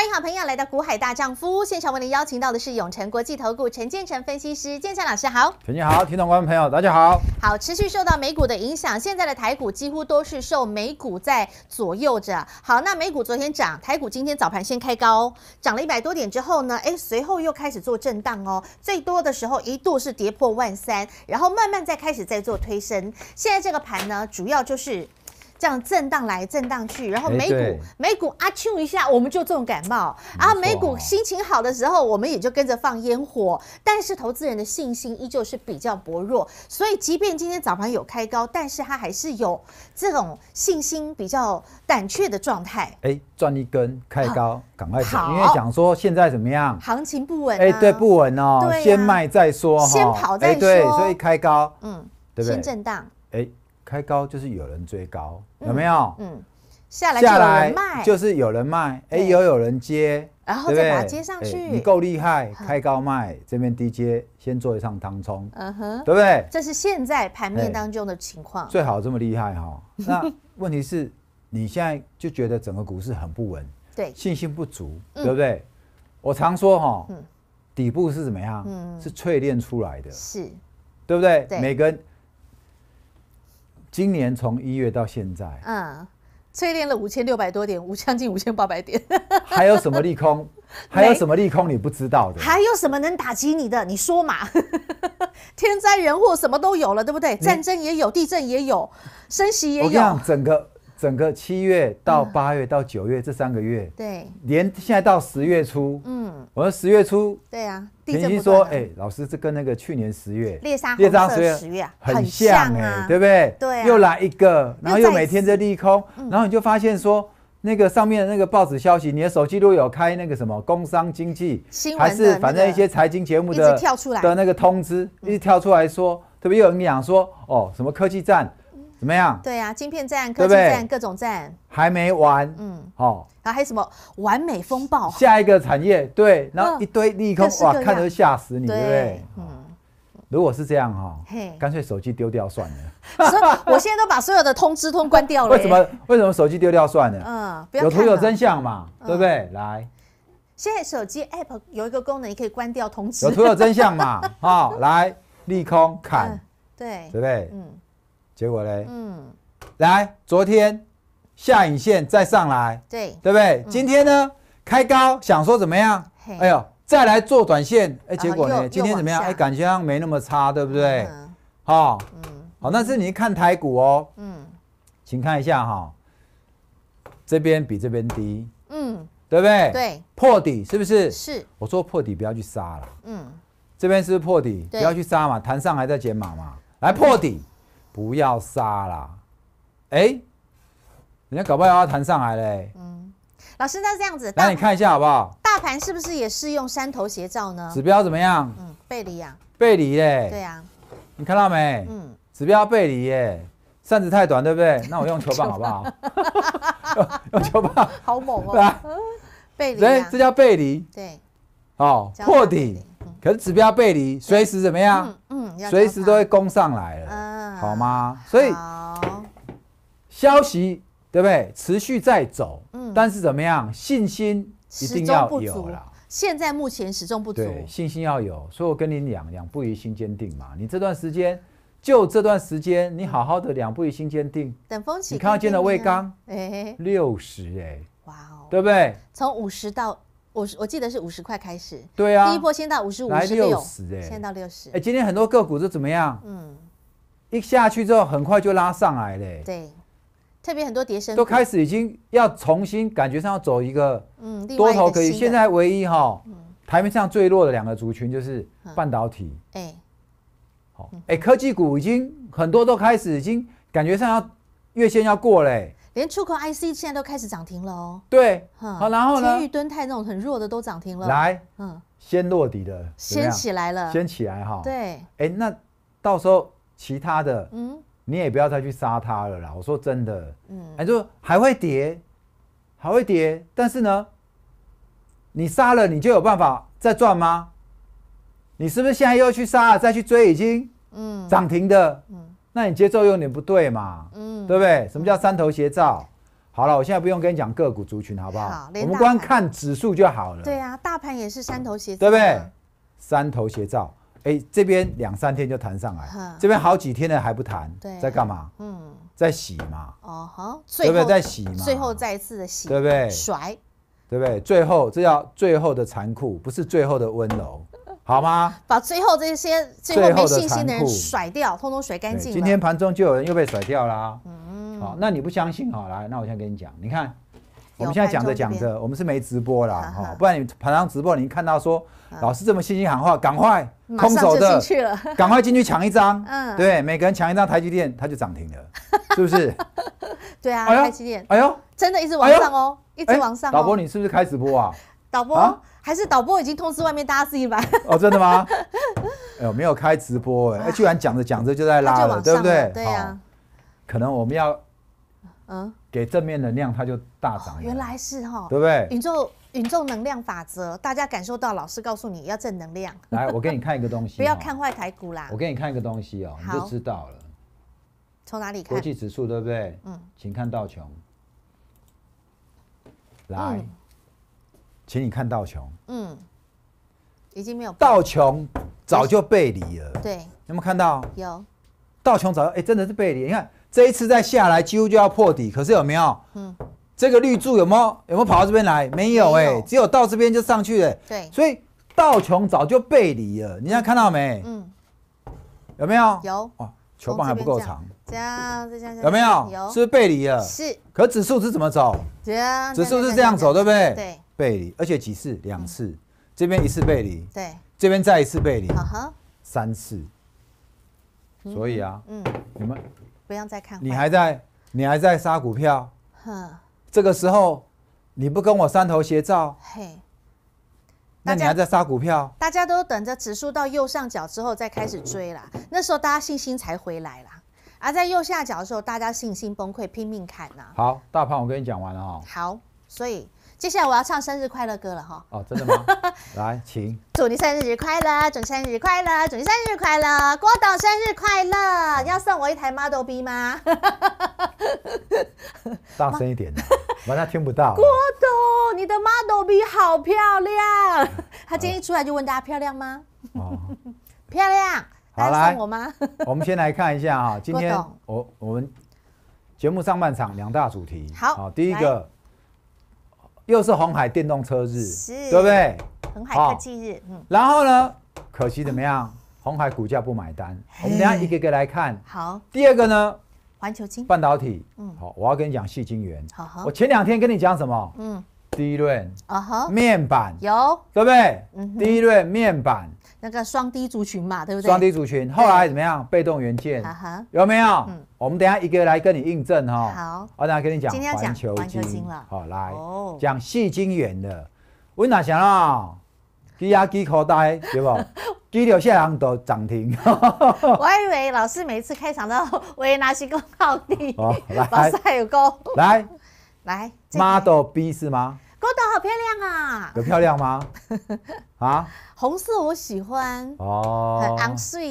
欢迎好朋友来到《股海大丈夫》，现场为您邀请到的是永诚国际投顾陈建成分析师建灿老师，好，陈建好，听众观众朋友大家好。好，持续受到美股的影响，现在的台股几乎都是受美股在左右着。好，那美股昨天涨，台股今天早盘先开高，涨了一百多点之后呢，哎，随后又开始做震荡哦，最多的时候一度是跌破万三，然后慢慢再开始在做推升。现在这个盘呢，主要就是。这样震荡来震荡去，然后美股美股啊咻一下，我们就中感冒。然美股心情好的时候，我们也就跟着放烟火。但是投资人的信心依旧是比较薄弱，所以即便今天早盘有开高，但是他还是有这种信心比较胆怯的状态。哎，赚一根开高，赶快跑，因为想说现在怎么样？行情不稳。哎，对，不稳哦，先卖再说先跑再说。对，所以开高，嗯，对不对？先震荡，哎。开高就是有人追高，有没有？嗯，下来下来就是有人卖，哎有有人接，然后再把它接上去，你够厉害，开高卖，这边低接，先做一上当冲，嗯哼，对不对？这是现在盘面当中的情况。最好这么厉害哈，那问题是你现在就觉得整个股市很不稳，对，信心不足，对不对？我常说哈，底部是怎么样？嗯，是淬炼出来的，是，对不对？每根。今年从一月到现在，嗯，淬炼了五千六百多点，五将近五千八百点。还有什么利空？还有什么利空你不知道的？还有什么能打击你的？你说嘛？天灾人祸什么都有了，对不对？战争也有，地震也有，升息也有。讲整个。整个七月到八月到九月这三个月，对，连现在到十月初，嗯，我们十月初，对啊，曾经说，哎，老师，这跟那个去年十月猎杀十色十月很像，哎，对不对？对，又来一个，然后又每天在利空，然后你就发现说，那个上面那个报纸消息，你的手机都有开那个什么工商经济，还是反正一些财经节目的跳出来的那个通知，一直跳出来说，特别有营养，说哦，什么科技站，怎么样？对呀，晶片战、科技战、各种战还没完。嗯，好，然后还有什么完美风暴？下一个产业，对，然后一堆利空，哇，看都吓死你，对不对？嗯，如果是这样哈，干脆手机丢掉算了。我现在都把所有的通知通关掉了。为什么？为什么手机丢掉算了？嗯，有图有真相嘛，对不对？来，现在手机 App 有一个功能，你可以关掉通知。有图有真相嘛？哦，来，利空砍，对，对不对？嗯。结果嘞，嗯，来，昨天下影线再上来，对，对不对？今天呢，开高想说怎么样？哎呦，再来做短线，哎，结果呢，今天怎么样？哎，感觉上没那么差，对不对？好，好，但是你看台股哦，嗯，请看一下哈，这边比这边低，嗯，对不对？对，破底是不是？是，我说破底不要去杀了，嗯，这边是不是破底？不要去杀嘛，弹上来在减码嘛，来破底。不要杀啦，哎，人家搞不好要弹上来嘞。嗯，老师，那这样子，那你看一下好不好？大盘是不是也是用山头斜照呢？指标怎么样？嗯，背离啊。背离嘞。对呀。你看到没？嗯。指标背离耶。扇子太短，对不对？那我用球棒好不好？用球棒。好猛哦。背离。哎，这叫背离。对。好，破底。可是指标背离，随时怎么样？嗯嗯，随时都会攻上来了，好吗？所以消息对不对？持续在走，嗯，但是怎么样？信心一定要有了。现在目前始终不足，对，信心要有。所以我跟你讲两不疑心坚定嘛。你这段时间，就这段时间，你好好的两步一心坚定。等风起，你看见了魏刚？哎，六十哎，哇哦，对不对？从五十到。我十，我记得是五十块开始，对啊，第一波先到五十五十六，十，哎，先到六十。哎，今天很多个股都怎么样？嗯，一下去之后很快就拉上来嘞。对，特别很多叠升都开始已经要重新感觉上要走一个嗯多头格局。现在唯一哈台面上最弱的两个族群就是半导体。哎，好，哎，科技股已经很多都开始已经感觉上要月线要过嘞。连出口 IC 现在都开始涨停了哦。对，好，然后呢？天宇敦泰那种很弱的都涨停了。来，嗯，先落底的，先起来了，先起来哈。对，哎，那到时候其他的，嗯，你也不要再去杀它了啦。我说真的，嗯，就还会跌，还会跌，但是呢，你杀了你就有办法再赚吗？你是不是现在又去杀再去追已经？嗯，涨停的，嗯。那你节奏用点不对嘛，嗯，对不对？什么叫三头斜照？好了，我现在不用跟你讲个股族群，好不好？好，我们光看指数就好了。对啊，大盘也是三头斜照，对不对？三头斜照，哎，这边两三天就弹上来，这边好几天了还不弹，在干嘛？嗯，在洗嘛。哦，好，对不对？在洗嘛。最后再一次的洗，对不对？甩，对不对？最后这叫最后的残酷，不是最后的温柔。好吗？把最后这些最后没信心的人甩掉，通通甩干净。今天盘中就有人又被甩掉啦！嗯，好，那你不相信？好，来，那我先在跟你讲，你看，我们现在讲着讲着，我们是没直播啦，哈，不然你盘上直播，你看到说老师这么信心喊话，赶快空手的，赶快进去抢一张。嗯，对，每个人抢一张台积电，它就涨停了，是不是？对啊，台积电，哎呦，真的一直往上哦，一直往上。老播，你是不是开直播啊？导播，还是导播已经通知外面大家是一百哦，真的吗？哎呦，没有开直播哎，居然讲着讲着就在拉了，对不对？对呀，可能我们要嗯给正面能量，它就大涨。原来是哈，对不对？宇宙宇宙能量法则，大家感受到，老师告诉你要正能量。来，我给你看一个东西，不要看坏台股啦。我给你看一个东西哦，你就知道了。从哪里看？国际指数对不对？嗯，请看道琼。来。请你看道琼，嗯，已经没有道琼早就背离了。对，有没有看到？有。道琼早就，哎，真的是背离。你看这一次再下来，几乎就要破底。可是有没有？嗯。这个绿柱有没有有没有跑到这边来？没有，哎，只有到这边就上去了。对。所以道琼早就背离了，你现在看到没？嗯。有没有？有。哇，球棒还不够长。这样，这样。有没有？有。是不是背离了？是。可指数是怎么走？这样，指数是这样走，对不对？对。背离，而且几次，两次，这边一次背离，对，这边再一次背离，三次，所以啊，嗯，你们不要再看，你还在，你还在杀股票，哼，这个时候你不跟我三头斜照，嘿，那你还在杀股票？大家都等着指数到右上角之后再开始追啦，那时候大家信心才回来啦。而在右下角的时候，大家信心崩溃，拼命砍呐。好，大胖，我跟你讲完了哈。好，所以。接下来我要唱生日快乐歌了哈！哦，真的吗？来，请祝你生日快乐，祝你生日快乐，祝你生日快乐，郭董生日快乐！要送我一台 Model B 吗？大声一点，我好他听不到。郭董，你的 Model B 好漂亮，他今天一出来就问大家漂亮吗？漂亮，来，送我吗？我们先来看一下哈，今天我我们节目上半场两大主题，好，第一个。又是红海电动车日，对不对？红海科技日，嗯。然后呢，可惜怎么样？红海股价不买单。我们来一个个来看。好。第二个呢？环球金半导体，嗯。好，我要跟你讲，细晶圆。好。我前两天跟你讲什么？嗯。第一轮啊哈，面板有对不对？嗯。第一轮面板那个双低族群嘛，对不对？双低族群后来怎么样？被动元件啊哈，有没有？嗯。我们等下一个来跟你印证哈。好，我等下跟你讲环球金。好，来讲戏精元的温纳想啦，鸡鸭鸡口袋，对不？柳下线都涨停。我还以为老师每次开场都温拿西功靠地。好，来，哇塞，有功。来，来，model B 是吗？勾的好漂亮啊！有漂亮吗？啊，红色我喜欢。哦，很昂顺。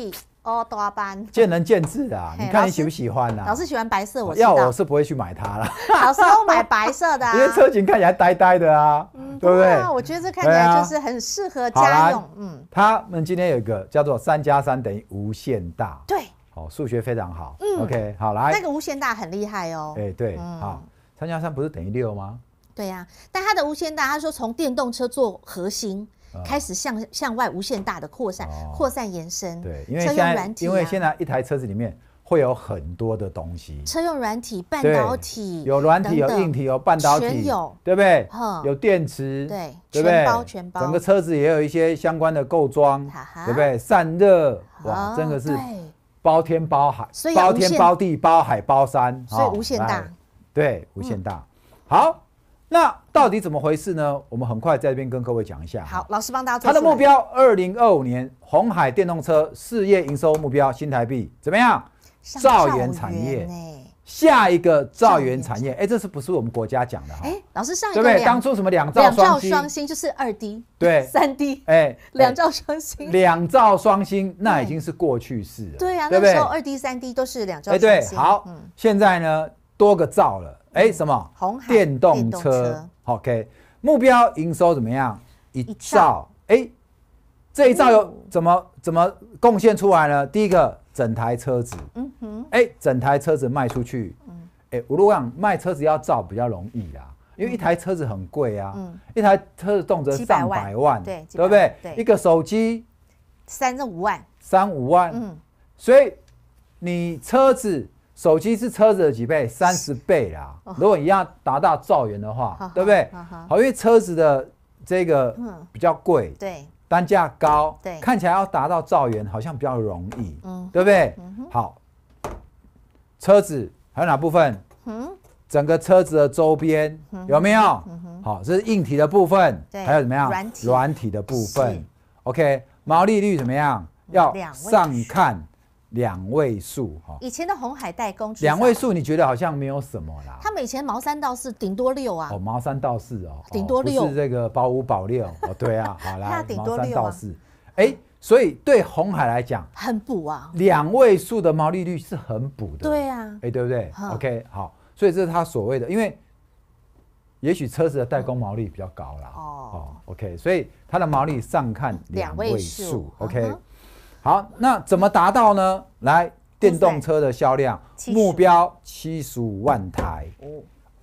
多多班，见仁见智的，啊，你看你喜不喜欢啊？老是喜欢白色，我要我是不会去买它了。老时都买白色的，啊，因为车型看起来呆呆的啊，对不对？我觉得这看起来就是很适合家用。嗯，他们今天有一个叫做“三加三等于无限大”，对，哦，数学非常好。嗯，OK，好来，那个无限大很厉害哦。哎，对，好，三加三不是等于六吗？对呀，但他的无限大，他说从电动车做核心。开始向向外无限大的扩散、扩散延伸。对，因为现在因为现在一台车子里面会有很多的东西。车用软体、半导体，有软体、有硬体、有半导体，全有，对不对？有电池，对，全包全包。整个车子也有一些相关的构装，对不对？散热，真的是包天包海，包天包地包海包山，所以无限大，对，无限大，好。那到底怎么回事呢？我们很快在这边跟各位讲一下。好，老师帮大家。他的目标，二零二五年红海电动车事业营收目标新台币怎么样？造源产业，下一个造源产业，哎，这是不是我们国家讲的？哎，老师上一个，对不对？当初什么两兆双星就是二 D 对 三 D 哎，两兆双星，两兆双星那已经是过去式了。对啊，那时候二 D 三 D 都是两兆。哎，对，好，嗯，现在呢多个兆了。哎，什么？电动车？OK，目标营收怎么样？一兆。哎，这一兆有怎么怎么贡献出来呢？第一个，整台车子。嗯哼。哎，整台车子卖出去。嗯。哎，我如果想卖车子要造比较容易啊，因为一台车子很贵啊。嗯。一台车子动辄上百万，对，对不对？对。一个手机三十五万，三五万。嗯。所以你车子。手机是车子的几倍？三十倍啦！如果一样达到兆元的话，对不对？好，因为车子的这个比较贵，对，单价高，对，看起来要达到兆元好像比较容易，嗯，对不对？好，车子还有哪部分？整个车子的周边有没有？好，这是硬体的部分，还有怎么样？软体，软体的部分。OK，毛利率怎么样？要上看。两位数哈，以前的红海代工，两位数你觉得好像没有什么啦。他以前毛三到四，顶多六啊。哦，毛三到四哦，顶多六是这个保五保六 哦，对啊，好啦，他顶多六啊。哎，所以对红海来讲，很补啊。两位数的毛利率是很补的。对啊，哎，对不对？OK，好，所以这是他所谓的，因为也许车子的代工毛利比较高啦。哦，OK，所以它的毛利上看两位数，OK。好，那怎么达到呢？来，电动车的销量目标七十五万台，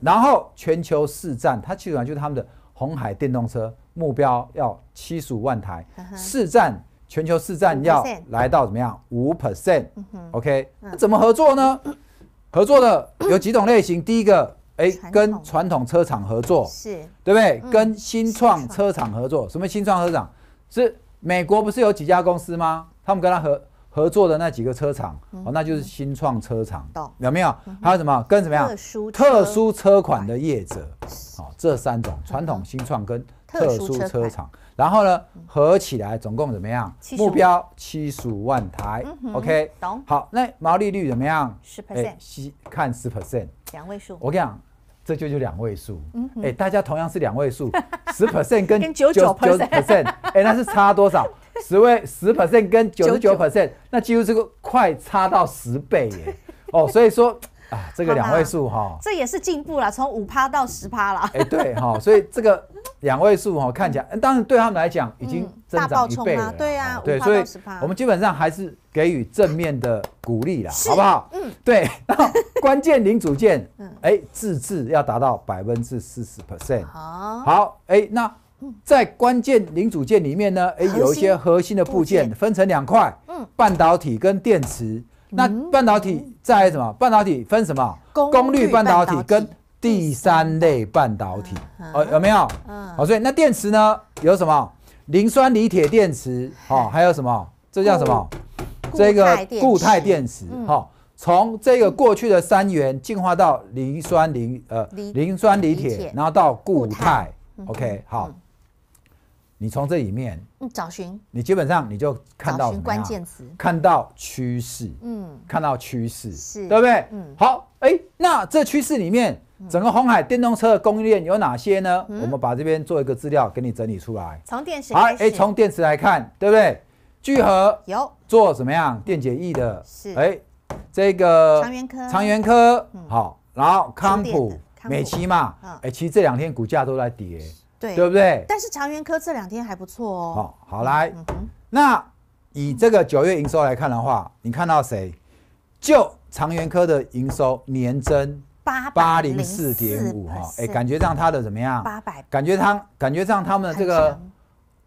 然后全球市占，它基本上就是他们的红海电动车目标要七十五万台，市占全球市占要来到怎么样五 percent？OK，那怎么合作呢？合作的有几种类型，第一个，哎，跟传统车厂合作，是对不对？跟新创车厂合作，什么新创车厂？是美国不是有几家公司吗？他们跟他合合作的那几个车厂，哦，那就是新创车厂，有没有？还有什么？跟怎么样？特殊特殊车款的业者，哦，这三种传统、新创跟特殊车厂，然后呢合起来总共怎么样？目标七十五万台，OK，懂？好，那毛利率怎么样？十 percent，看十 percent，两位数。我跟你讲，这就就两位数，嗯，哎，大家同样是两位数，十 percent 跟 九九 percent，哎，那是差多少？十位十 percent 跟九十九 percent，那几乎这个快差到十倍耶！哦，所以说啊，这个两位数哈，这也是进步了，从五趴到十趴了。哎，对哈，所以这个两位数哈，看起来当然对他们来讲已经大爆冲啊！对呀，对，所以我们基本上还是给予正面的鼓励啦，好不好？嗯，对。关键零组件，哎，自制要达到百分之四十 percent。好，好，哎，那。在关键零组件里面呢，哎，有一些核心的部件分成两块，嗯，半导体跟电池。那半导体在什么？半导体分什么？功率半导体跟第三类半导体。哦，有没有？嗯。好，所以那电池呢有什么？磷酸锂铁电池，好，还有什么？这叫什么？这个固态电池。好，从这个过去的三元进化到磷酸磷呃，磷酸锂铁，然后到固态。OK，好。你从这里面找寻，你基本上你就看到关键词，看到趋势，嗯，看到趋势，是，对不对？嗯，好，哎，那这趋势里面，整个红海电动车的供应链有哪些呢？我们把这边做一个资料给你整理出来。从电池，好，哎，从电池来看，对不对？聚合有做什么样电解液的？是，哎，这个长园科，长园科，好，然后康普、美琪嘛，哎，其实这两天股价都在跌。对，对不对？但是长园科这两天还不错哦。哦，好来，那以这个九月营收来看的话，你看到谁？就长园科的营收年增八八零四点五哈，哎，感觉让他的怎么样？八百，感觉他感觉让他们这个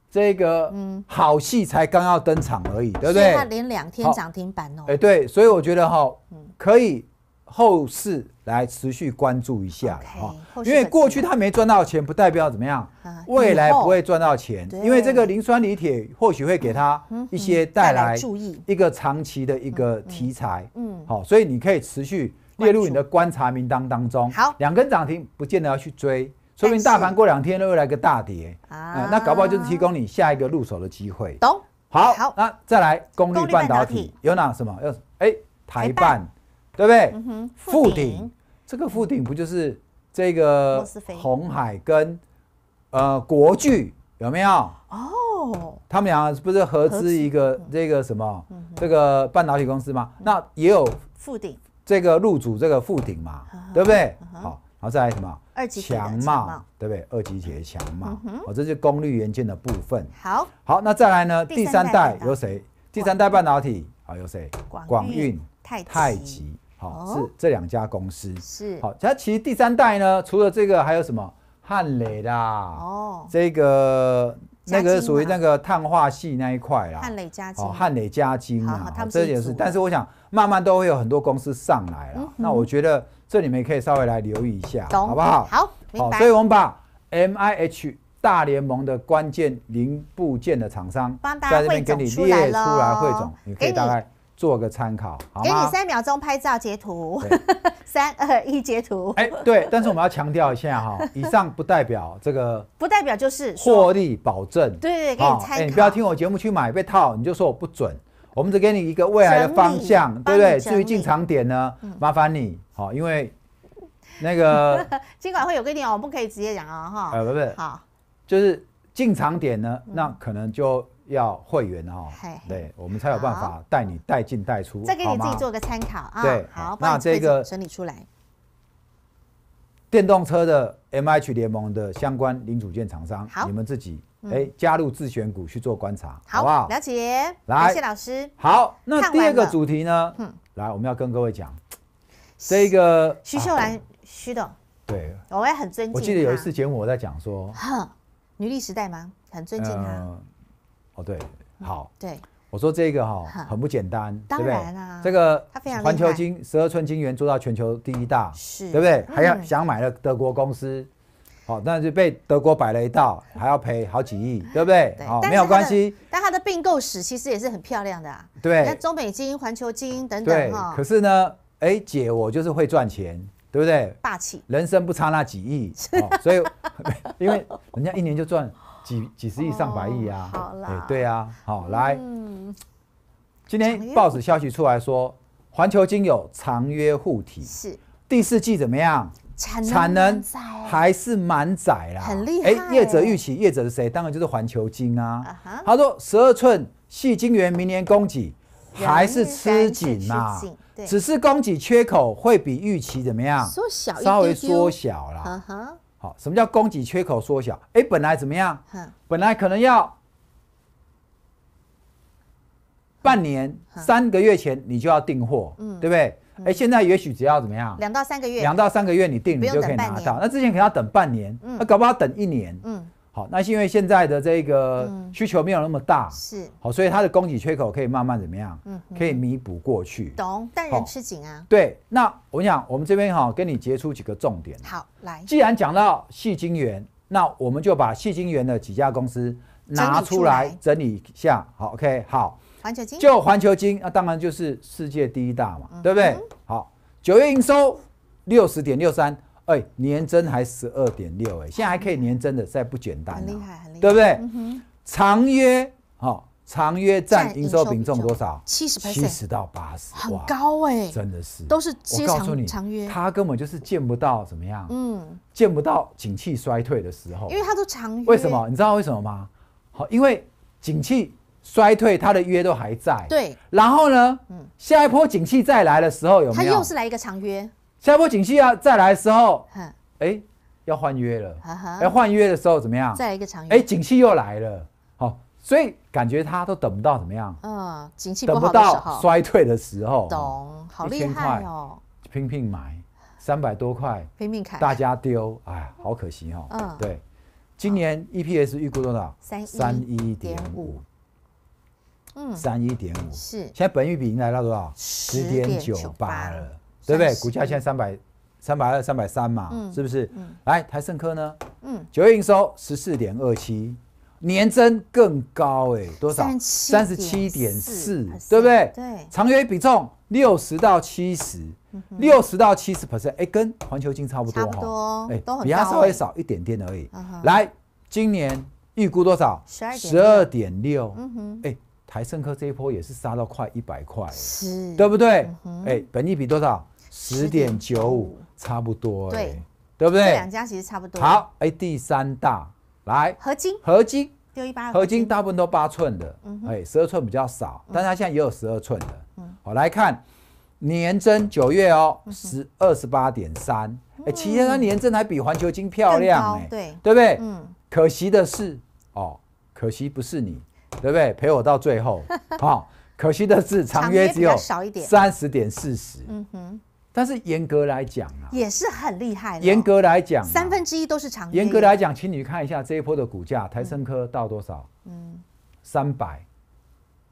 这个，嗯，好戏才刚要登场而已，对不对？他连两天涨停板哦。哎，对，所以我觉得哈，可以。后市来持续关注一下啊，因为过去他没赚到钱，不代表怎么样，未来不会赚到钱，因为这个磷酸锂铁或许会给他一些带来注意，一个长期的一个题材，嗯，好，所以你可以持续列入你的观察名单当中。好，两根涨停不见得要去追，说明大盘过两天又来个大跌啊，那搞不好就是提供你下一个入手的机会。懂。好，那再来功率半导体有哪什么？有哎，台办。对不对？富顶，这个富顶不就是这个红海跟呃国巨有没有？哦，他们两个不是合资一个这个什么这个半导体公司吗？那也有富鼎，这个入主这个富顶嘛，对不对？好，然后再来什么？二极强茂，对不对？二级铁强茂，好，这是功率元件的部分。好，好，那再来呢？第三代有谁？第三代半导体啊，有谁？广运泰极。好，是这两家公司是好，它其实第三代呢，除了这个还有什么汉雷啦，哦，这个那个属于那个碳化系那一块啦，汉雷加金，汉雷加金啊，这也是，但是我想慢慢都会有很多公司上来了，那我觉得这里面可以稍微来留意一下，好不好？好，好，所以我们把 M I H 大联盟的关键零部件的厂商在这边给你列出来汇总，你可以大概。做个参考，给你三秒钟拍照截图，三二一截图。哎，对，但是我们要强调一下哈，以上不代表这个，不代表就是获利保证。对对，给你参考。你不要听我节目去买被套，你就说我不准。我们只给你一个未来的方向，对不对？至于进场点呢，麻烦你，好，因为那个金 管会有规定哦，我们不可以直接讲啊，哈。呃，不是，好，就是进场点呢，那可能就。要会员哦，对我们才有办法带你带进带出，再给你自己做个参考啊。对，好，那这个整理出来，电动车的 MH 联盟的相关零组件厂商，你们自己哎加入自选股去做观察，好不好？了解，来，谢谢老师。好，那第二个主题呢？嗯，来，我们要跟各位讲这个徐秀兰徐董，对，我也很尊敬。我记得有一次节目我在讲说，哼，女力时代吗？很尊敬她。哦，对，好，对，我说这个哈，很不简单，对不对？这个环球金十二寸金元做到全球第一大，是，对不对？还要想买了德国公司，好，但是被德国摆了一道，还要赔好几亿，对不对？好，没有关系。但它的并购史其实也是很漂亮的啊。对，那中北京、环球金等等哈。可是呢，哎，姐，我就是会赚钱，对不对？霸气，人生不差那几亿，所以 因为人家一年就赚。几几十亿、上百亿啊！好啦，对啊，好来。嗯，今天报纸消息出来说，环球金有长约护体，是第四季怎么样？产能还是满载啦，很厉害。哎，业者预期业者是谁？当然就是环球金啊。他说，十二寸细晶圆明年供给还是吃紧呐，只是供给缺口会比预期怎么样？缩小，稍微缩小了。哈哈。好，什么叫供给缺口缩小？哎，本来怎么样？本来可能要半年、三个月前你就要订货，嗯，对不对？哎，现在也许只要怎么样？两到三个月。两到三个月你订，你就可以拿到。那之前可能要等半年，嗯，那搞不好等一年，嗯。那是因为现在的这个需求没有那么大，是好，所以它的供给缺口可以慢慢怎么样？嗯，可以弥补过去。懂，但人吃紧啊。对，那我想我们这边哈跟你结出几个重点。好，来，既然讲到细金源，那我们就把细金源的几家公司拿出来整理一下。好，OK，好。环球金就环球金，那当然就是世界第一大嘛，对不对？好，九月营收六十点六三。哎，年增还十二点六哎，现在还可以年增的，再在不简单了，很厉害，很厉害，对不对？长约，好，长约占营收比重多少？七十，七十到八十，很高哎，真的是，都是接长约，他根本就是见不到怎么样，嗯，见不到景气衰退的时候，因为它都长约，为什么？你知道为什么吗？好，因为景气衰退，他的约都还在，对，然后呢，嗯，下一波景气再来的时候有没有？他又是来一个长约。下波景气要再来的时候，哎，要换约了。要换约的时候怎么样？再一个长约。哎，景气又来了。好，所以感觉他都等不到怎么样？嗯，景气等不到衰退的时候。懂，好厉害哦！拼命买，三百多块拼命砍，大家丢，哎，好可惜哦。嗯，对。今年 EPS 预估多少？三一点五。嗯，三一点五是。现在本域比已来到多少？十点九八了。对不对？股价现在三百、三百二、三百三嘛，是不是？来台盛科呢？嗯，九月营收十四点二七，年增更高哎，多少？三十七点四，对不对？对，长约比重六十到七十，六十到七十 percent，哎，跟环球金差不多，哈，哎，比它稍微少一点点而已。来，今年预估多少？十二点六。嗯哼，哎，台盛科这一波也是杀到快一百块，是，对不对？哎，本益比多少？十点九五，差不多哎，对对不对？两家其实差不多。好，哎，第三大来，合金，合金，六一八，合金大部分都八寸的，嗯，哎，十二寸比较少，但它现在也有十二寸的。嗯，好，来看年增九月哦，十二十八点三，哎，其实它年增还比环球金漂亮，哎，对，对不对？嗯，可惜的是，哦，可惜不是你，对不对？陪我到最后，好，可惜的是长约只有三十点四十，嗯哼。但是严格来讲啊，也是很厉害。严格来讲，三分之一都是长。严格来讲，请你看一下这一波的股价，台升科到多少？嗯，三百，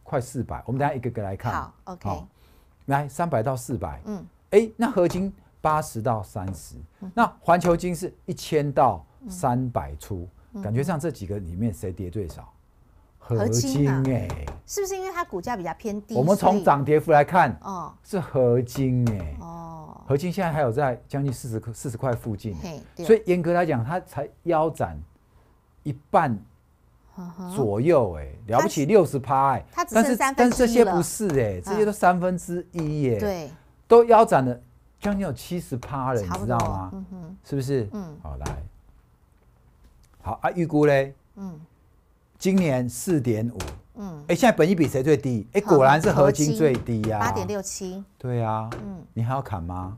快四百。我们等下一个个来看。好，OK。好，来三百到四百。嗯，哎，那合金八十到三十，那环球金是一千到三百出，感觉上这几个里面谁跌最少？合金哎，是不是因为它股价比较偏低？我们从涨跌幅来看，哦，是合金哎，哦。合金现在还有在将近四十克、四十块附近，所以严格来讲，它才腰斩一半左右，哎，了不起，六十趴，哎，但是但这些不是哎，这些都三分之一耶，对，都腰斩了将近有七十趴了，你知道吗？是不是？嗯，好来，好啊，预估嘞，嗯，今年四点五。嗯，哎，现在本益比谁最低？哎，果然是合金最低呀，八点六七。对呀，嗯，你还要砍吗？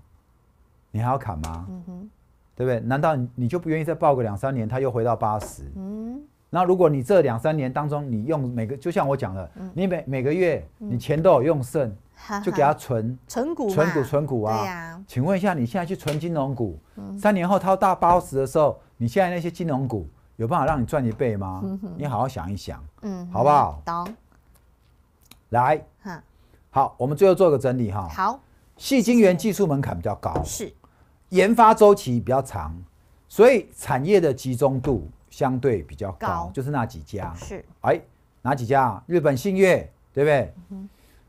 你还要砍吗？嗯哼，对不对？难道你就不愿意再报个两三年，它又回到八十？嗯，那如果你这两三年当中，你用每个，就像我讲的，你每每个月你钱都有用剩，就给它存，存股，存股，存股啊。对呀。请问一下，你现在去存金融股，三年后要大八十的时候，你现在那些金融股？有办法让你赚一倍吗？你好好想一想，嗯，好不好？懂。来，好，我们最后做一个整理哈。好，细晶圆技术门槛比较高，是，研发周期比较长，所以产业的集中度相对比较高，就是那几家，是，哎，哪几家啊？日本信越，对不对？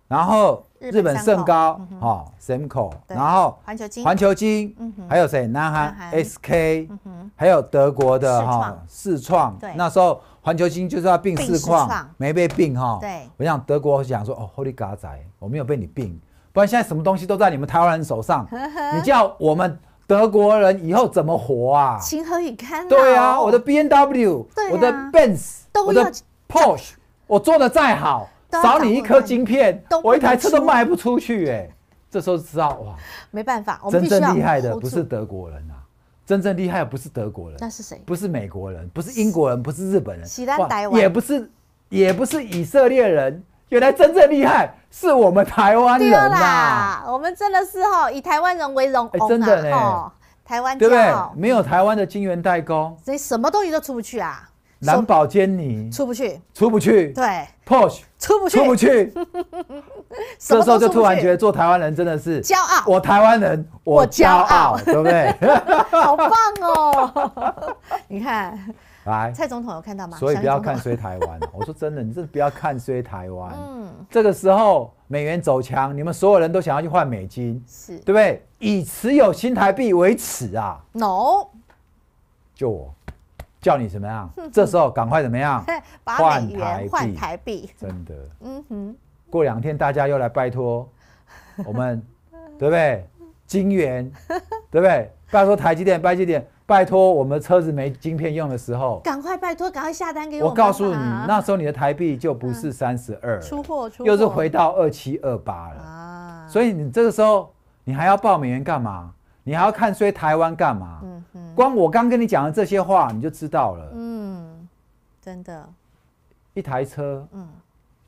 然后。日本盛高哈 s i m c o 然后环球金，环球金，还有谁？南韩 SK，还有德国的哈，世创。那时候环球金就是要并世创，没被并哈。对，我想德国想说哦，Holy God 仔，我没有被你并，不然现在什么东西都在你们台湾人手上，你叫我们德国人以后怎么活啊？情何以堪？对啊，我的 B N W，我的 Benz，我的 Porsche，我做的再好。少你一颗晶片，我一台车都卖不出去哎！这时候知道哇，没办法，真正厉害的不是德国人啊，真正厉害的不是德国人，那是谁？不是美国人，不是英国人，不是日本人，也不是，也不是以色列人。原来真正厉害是我们台湾人啦！我们真的是吼，以台湾人为荣真的哦，台湾对不对？没有台湾的金源代工，以什么东西都出不去啊！蓝宝坚尼出不去，出不去，对，Porsche 出不去，出不去。这时候就突然觉得做台湾人真的是骄傲，我台湾人，我骄傲，对不对？好棒哦！你看，来蔡总统有看到吗？所以不要看衰台湾。我说真的，你这是不要看衰台湾。这个时候美元走强，你们所有人都想要去换美金，是对不对？以持有新台币为耻啊？No，就我。叫你怎么样？这时候赶快怎么样？换台换台币，真的。嗯哼。过两天大家又来拜托 我们，对不对？金元，对不对？拜托台积电，拜积电，拜托我们车子没晶片用的时候，赶快拜托，赶快下单给我。我告诉你，那时候你的台币就不是三十二，出货出又是回到二七二八了。啊。所以你这个时候，你还要报美元干嘛？你还要看追台湾干嘛？嗯哼，光我刚跟你讲的这些话，你就知道了。嗯，真的，一台车，嗯，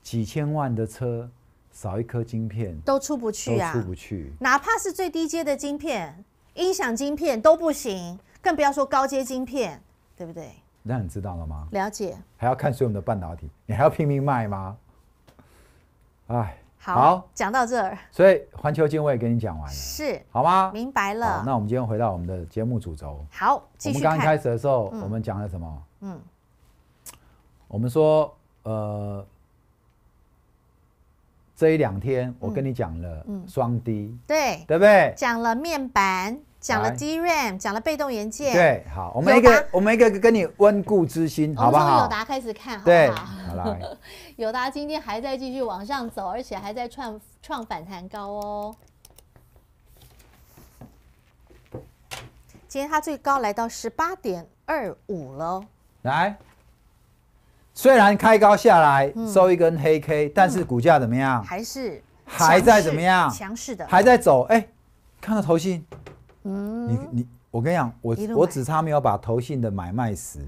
几千万的车，少一颗晶片都出不去啊，出不去。哪怕是最低阶的晶片，音响晶片都不行，更不要说高阶晶片，对不对？那你知道了吗？了解。还要看衰我们的半导体，你还要拼命卖吗？哎。好，讲到这儿，所以环球经也跟你讲完了，是，好吗？明白了。那我们今天回到我们的节目主轴。好，我们刚开始的时候，我们讲了什么？嗯，我们说，呃，这一两天我跟你讲了，双低，对，对不对？讲了面板。讲了 DRAM，讲了被动元件。对，好，我们一个，我们一个跟你温故知新，好不好？从友达开始看，好不好？好啦，友达 今天还在继续往上走，而且还在创创反弹高哦。今天它最高来到十八点二五了。来，虽然开高下来收一根黑 K，但是股价怎么样？还是还在怎么样？强势的，还在走。哎，看到头信，你你我跟你讲，我我只差没有把投信的买卖时，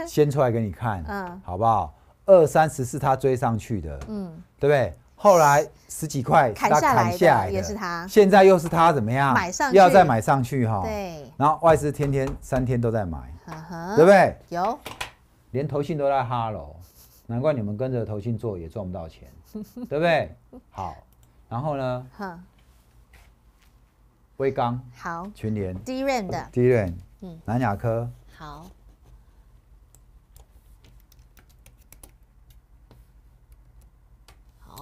先掀出来给你看，嗯，好不好？二三十是他追上去的，嗯，对不对？后来十几块砍下来，也是现在又是他怎么样？买上要再买上去哈。对。然后外资天天三天都在买，对不对？有，连头信都在哈喽，难怪你们跟着投信做也赚不到钱，对不对？好，然后呢？威刚，好，群联，Dram 的，Dram，嗯，南亚科，好。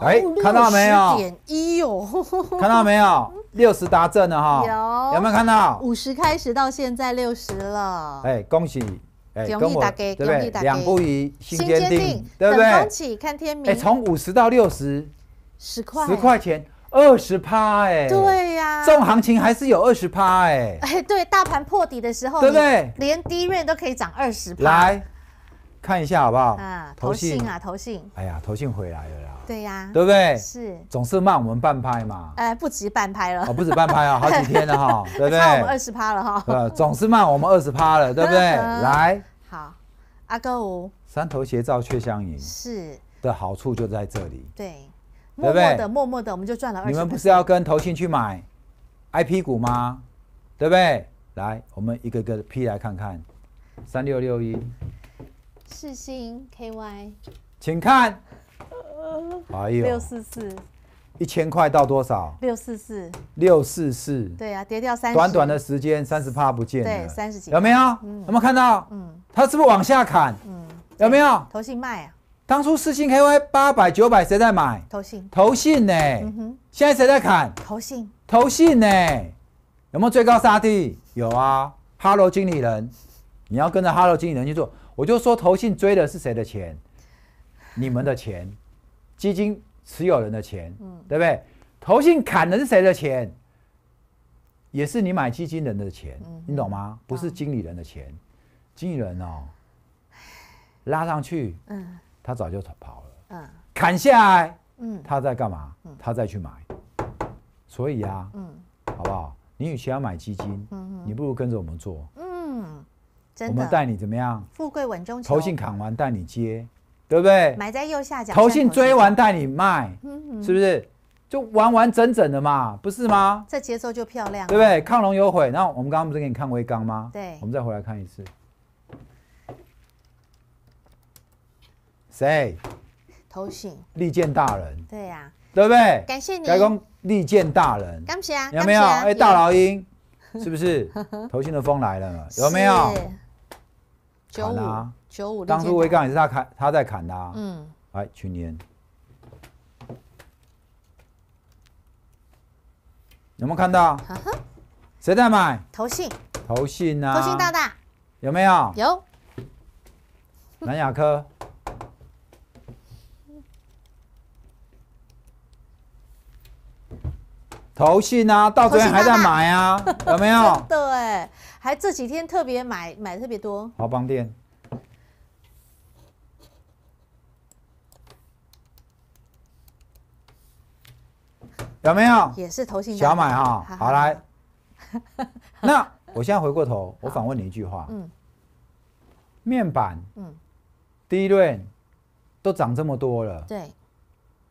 哎，看到没有？点一哦，看到没有？六十达阵了哈，有，有没有看到？五十开始到现在六十了，哎，恭喜，哎，恭喜，对不对？两不疑，心坚定，对不对？恭喜，看天明。哎，从五十到六十，十块，十块钱。二十趴哎，对呀，这种行情还是有二十趴哎，哎对，大盘破底的时候，对不对？连低位都可以涨二十趴，来看一下好不好？啊，投信啊，投信，哎呀，投信回来了啦，对呀，对不对？是，总是慢我们半拍嘛，哎，不止半拍了，不止半拍啊，好几天了哈，对不对？差我们二十趴了哈，呃，总是慢我们二十趴了，对不对？来，好，阿哥五，三头斜照却相迎是的好处就在这里，对。默默的，默默的，我们就赚了二。你们不是要跟投信去买，IP 股吗？对不对？来，我们一个个 P 来看看，三六六一，世星 KY，请看，哎呦，六四四，一千块到多少？六四四，六四四，对啊，跌掉三，短短的时间，三十趴不见，对，三十几，有没有？有没有看到？嗯，它是不是往下砍？嗯，有没有？投信卖啊。当初四星 KY 八百九百谁在买？投信。投信呢？嗯哼。现在谁在砍？投信。投信呢？有没有最高杀地？有啊。Hello 经理人，你要跟着 Hello 经理人去做。我就说投信追的是谁的钱？你们的钱，基金持有人的钱，嗯，对不对？投信砍的是谁的钱？也是你买基金人的钱，嗯，你懂吗？不是经理人的钱，经理人哦，拉上去，嗯。他早就跑跑了，嗯，砍下来，嗯，他在干嘛？他再去买，所以啊，嗯，好不好？你与其要买基金，嗯，你不如跟着我们做，嗯，真的，我们带你怎么样？富贵稳中求，投信砍完带你接，对不对？买在右下角，投信追完带你卖，是不是？就完完整整的嘛，不是吗？这节奏就漂亮，对不对？亢龙有悔，那我们刚刚不是给你看微钢吗？对，我们再回来看一次。谁？投信利剑大人。对呀，对不对？感谢你，开工利剑大人。感谢啊，有没有？哎，大老鹰 是不是？投信的风来了，有没有？九五，九五。当初威刚也是他砍，他在砍的。嗯，哎，去年有没有看到？谁在买？投信。投信啊，投信大大。有没有？有。南亚科。头信啊，到昨天还在买啊，有没有？有的哎，还这几天特别买，买特别多。好，邦店有没有？也是头信小买哈。好来，那我现在回过头，我反问你一句话。嗯。面板，嗯，第一轮都涨这么多了，对，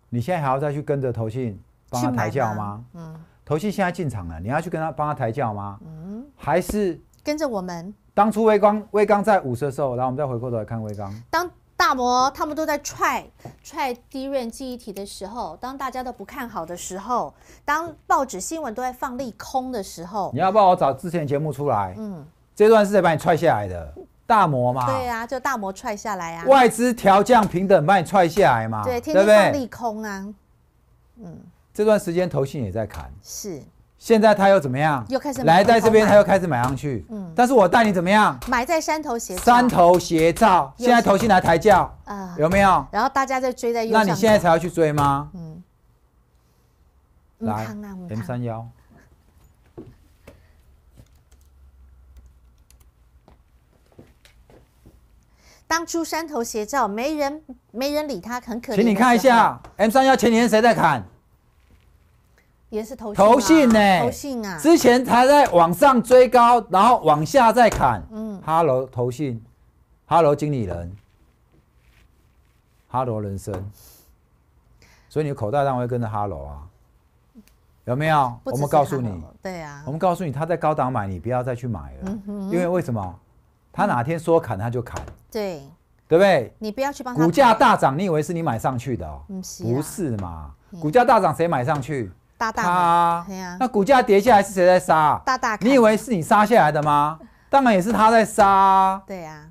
你现在还要再去跟着投信？帮他抬轿吗？嗯，头期现在进场了，你要去跟他帮他抬轿吗？嗯，还是跟着我们？当初微光微刚在五十的时候，然后我们再回过头来看微刚。当大摩他们都在踹踹低润记忆体的时候，当大家都不看好的时候，当报纸新闻都在放利空的时候，你要不要我找之前节目出来？嗯，这段是谁把你踹下来的？大摩嘛。对啊，就大摩踹下来呀。外资调降平等把你踹下来嘛？对，天天放利空啊。嗯。这段时间投信也在砍，是。现在他又怎么样？又开始来，在这边他又开始买上去。嗯。但是我带你怎么样？买在山头斜山头斜照。现在投信来抬轿，啊，有没有？然后大家在追在。那你现在才要去追吗？嗯。来，M 三幺。当初山头斜照，没人没人理他，很可怜。请你看一下，M 三幺前年谁在砍？也是投投信呢，投信啊，之前他在往上追高，然后往下再砍。嗯，Hello 投信，Hello 经理人，Hello 人生，所以你的口袋然会跟着 Hello 啊，有没有？我们告诉你，对啊，我们告诉你，他在高档买，你不要再去买了，因为为什么？他哪天说砍他就砍，对，对不对？你不要去帮他，股价大涨，你以为是你买上去的？不是嘛？股价大涨谁买上去？大大啊，那股价跌下来是谁在杀？大大，你以为是你杀下来的吗？当然也是他在杀。对啊，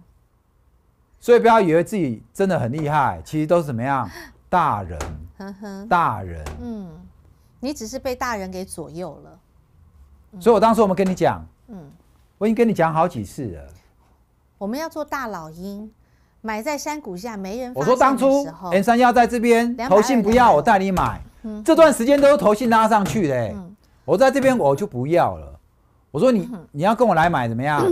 所以不要以为自己真的很厉害，其实都是怎么样？大人，大人，嗯，你只是被大人给左右了。所以我当时我们跟你讲，嗯，我已经跟你讲好几次了，我们要做大老鹰，买在山谷下没人。我说当初连山要在这边，投信不要我带你买。这段时间都是投信拉上去的，我在这边我就不要了。我说你你要跟我来买怎么样？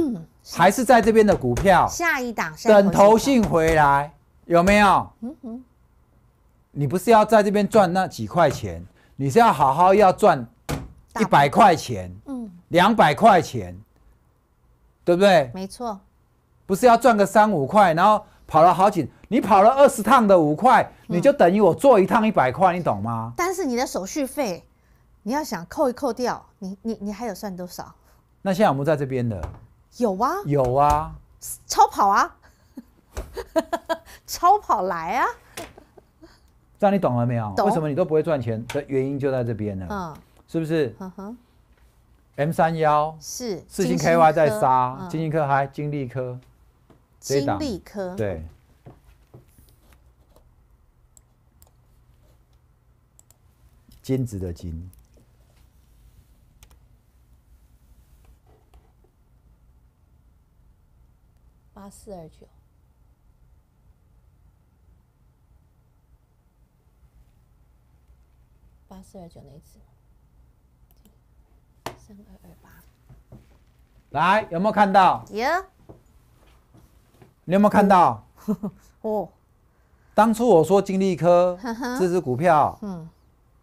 还是在这边的股票？下一档，等投信回来有没有？你不是要在这边赚那几块钱？你是要好好要赚一百块钱，两百块钱，对不对？没错。不是要赚个三五块，然后。跑了好几，你跑了二十趟的五块，你就等于我做一趟一百块，你懂吗？但是你的手续费，你要想扣一扣掉，你你你还有算多少？那现在我们在这边的，有啊，有啊，超跑啊，超跑来啊，这样你懂了没有？为什么你都不会赚钱的原因就在这边呢？嗯，是不是？嗯哼。M 三幺是四星 KY 在杀金星科还金立科。金理科。对。金子的金，八四二九。八四二九那一次。三二二八。来，有没有看到？有。你有没有看到？哦，当初我说金利科这只股票，嗯，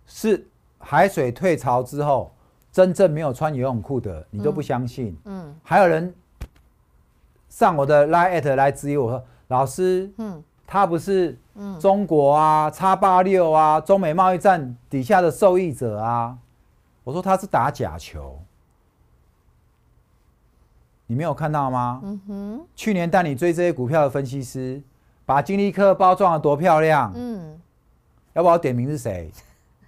是海水退潮之后真正没有穿游泳裤的，你都不相信。嗯，还有人上我的 Line at 来质疑我说：“老师，嗯，他不是中国啊，叉八六啊，中美贸易战底下的受益者啊。”我说他是打假球。你没有看到吗？嗯哼，去年带你追这些股票的分析师，把金立科包装的多漂亮？嗯，要不要点名是谁？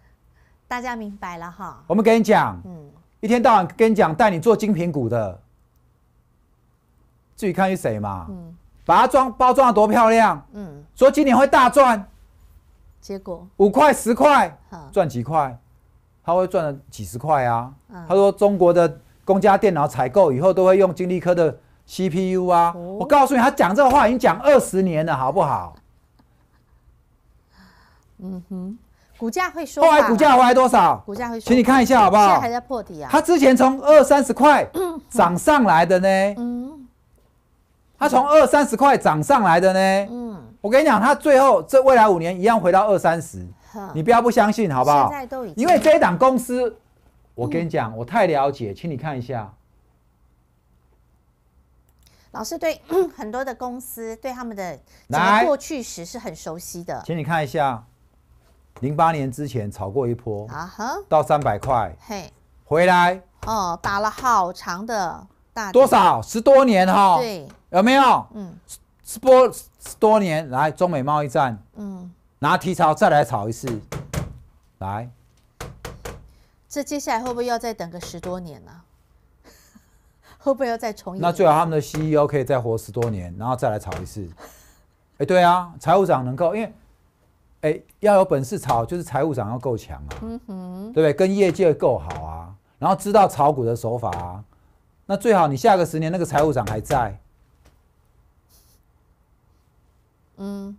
大家明白了哈。我们跟你讲，嗯，一天到晚跟你讲带你做精品股的，自己看是谁嘛。嗯，把它装包装的多漂亮？嗯，说今年会大赚，结果五块十块，赚几块，他会赚了几十块啊。他说中国的。公家电脑采购以后都会用金立科的 CPU 啊！我告诉你，他讲这个话已经讲二十年了，好不好？嗯哼，股价会收。后来股价回来多少？股价会，请你看一下好不好？现在还在破底啊！之前从二三十块 涨上来的呢。嗯，它从二三十块涨上来的呢。嗯，我跟你讲，他最后这未来五年一样回到二三十，你不要不相信好不好？因为这档公司。我跟你讲，我太了解，请你看一下。老师对很多的公司对他们的过去时是很熟悉的，请你看一下，零八年之前炒过一波，啊哈，到三百块，嘿，回来，哦，打了好长的，大多少十多年哈？对，有没有？嗯，波十多年，来中美贸易战，嗯，拿提槽再来炒一次，来。这接下来会不会要再等个十多年呢？会不会要再重演？那最好他们的 CEO 可以再活十多年，然后再来炒一次。哎，对啊，财务长能够，因为哎要有本事炒，就是财务长要够强啊，对不对？跟业界够好啊，然后知道炒股的手法啊。那最好你下个十年那个财务长还在。嗯，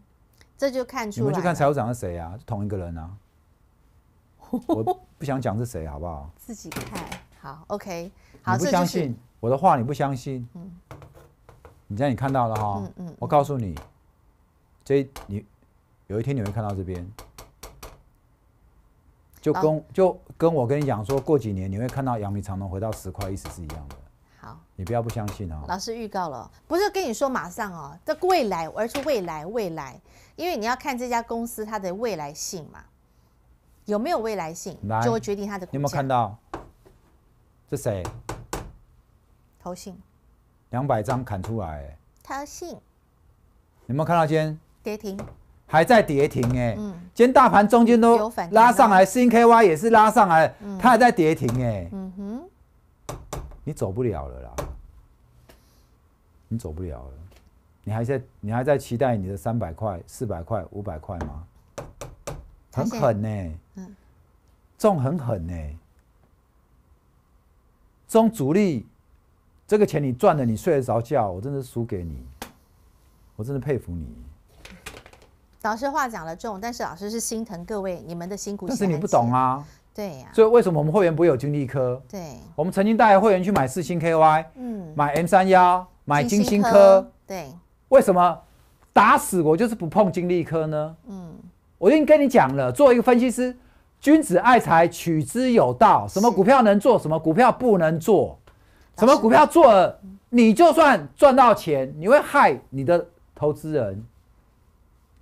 这就看出你们去看财务长是谁啊？同一个人啊。我不想讲是谁，好不好？自己看好，OK。好，你不相信我的话，你不相信，嗯，你这样你看到了哈，嗯嗯我告诉你，这你有一天你会看到这边，就跟就跟我跟你讲说过几年你会看到杨幂、长隆回到十块，意思是一样的。好，你不要不相信啊。老师预告了，不是跟你说马上哦，这未来，而是未来，未来，因为你要看这家公司它的未来性嘛。有没有未来性？就会决定它的。有没有看到？这谁？投信。两百张砍出来。他信。有没有看到今天？跌停。还在跌停哎。嗯。今天大盘中间都拉上来，新 KY 也是拉上来，它还在跌停哎。嗯哼。你走不了了啦。你走不了了。你还在你还在期待你的三百块、四百块、五百块吗？很狠呢，嗯，这种很狠呢，这种主力，这个钱你赚了，你睡得着觉？我真的输给你，我真的佩服你。老师话讲的重，但是老师是心疼各位你们的辛苦。但是你不懂啊，对呀。所以为什么我们会员不会有金利科？对，我们曾经带会员去买四星 KY，嗯，买 M 三幺，买金星科，对。为什么打死我就是不碰金利科呢？嗯。我已经跟你讲了，做一个分析师，君子爱财，取之有道。什么股票能做，什么股票不能做，什么股票做了，你就算赚到钱，你会害你的投资人。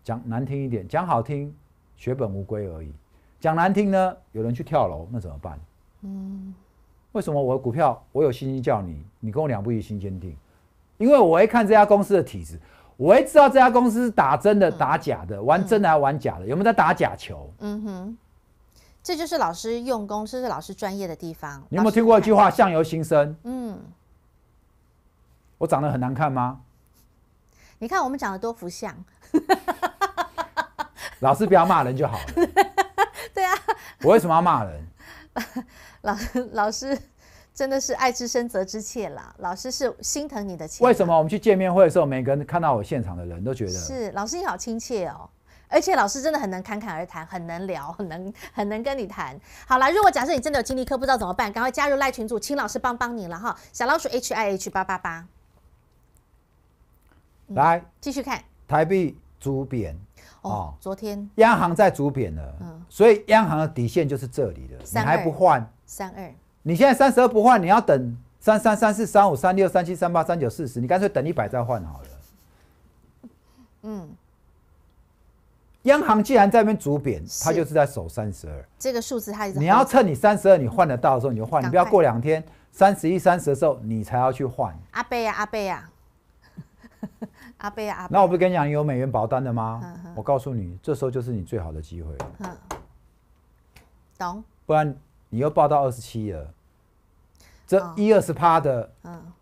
讲难听一点，讲好听，血本无归而已。讲难听呢，有人去跳楼，那怎么办？嗯，为什么我的股票，我有信心叫你，你跟我两不一心坚定？因为我一看这家公司的体质。我会知道这家公司是打真的、打假的，玩真的还玩假的，有没有在打假球？嗯哼，这就是老师用功，这是老师专业的地方。你有没有听过一句话“相由心生”？嗯，我长得很难看吗？你看我们长得多福相。老师不要骂人就好了。对啊，我为什么要骂人？老老师。真的是爱之深责之切啦，老师是心疼你的钱。为什么我们去见面会的时候，每个人看到我现场的人都觉得是老师你好亲切哦，而且老师真的很能侃侃而谈，很能聊，很能很能跟你谈。好了，如果假设你真的有经历课不知道怎么办，赶快加入赖群组，请老师帮帮你了哈。小老鼠 h i h 八八八，来继续看台币主贬哦，昨天央行在主贬了，嗯，所以央行的底线就是这里的，你还不换三二。你现在三十二不换，你要等三三三四三五三六三七三八三九四十，你干脆等一百再换好了。嗯，央行既然在那边主贬，他就是在守三十二这个数字。他你要趁你三十二你换得到的时候你就换，你不要过两天三十一三十的时候你才要去换。阿贝呀，阿贝呀，阿贝呀，阿。那我不跟你讲有美元保单的吗？我告诉你，这时候就是你最好的机会。嗯，懂。不然你又报到二十七了。这一二十趴的，嗯，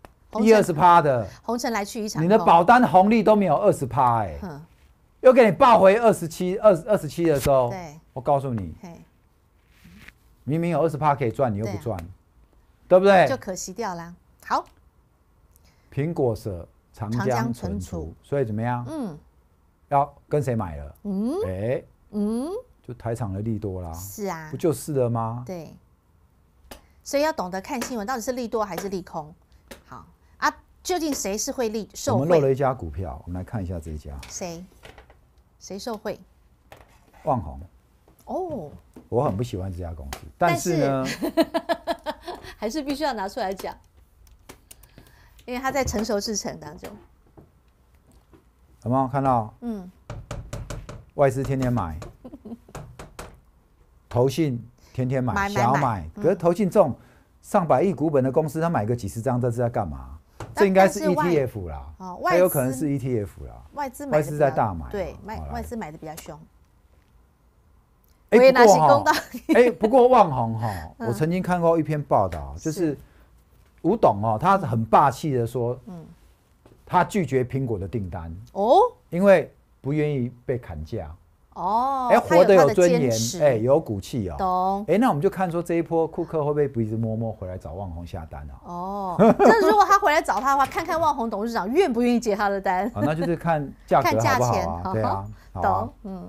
一二十趴的，红尘来去一场。你的保单红利都没有二十趴，哎，嗯，又给你报回二十七，二十二十七的时候，对，我告诉你，明明有二十趴可以赚，你又不赚，对不对？就可惜掉啦。好，苹果舍长江存储，所以怎么样？嗯，要跟谁买了？嗯，哎，嗯，就台场的利多啦。是啊，不就是了吗？对。所以要懂得看新闻，到底是利多还是利空。好啊，究竟谁是会利受我们漏了一家股票，我们来看一下这一家。谁？谁受贿？万红哦。我很不喜欢这家公司，但是呢，还是必须要拿出来讲，因为它在成熟市场当中。有没有看到？嗯。外资天天买。投信。天天买，小买，可是投进这种上百亿股本的公司，他买个几十张，这是在干嘛？这应该是 ETF 啦，哦，它有可能是 ETF 啦。外资买，外资在大买，对，外外资买的比较凶。哎，不过哎，不过万红哈，我曾经看过一篇报道，就是吴董哦，他很霸气的说，嗯，他拒绝苹果的订单哦，因为不愿意被砍价。哦，哎，活得有尊严，哎，有骨气哦。懂，哎，那我们就看说这一波库克会不会不一直摸摸回来找旺红下单啊？哦，那 如果他回来找他的话，看看旺红董事长愿不愿意接他的单？那就是看价格 好不好？对啊，懂，嗯，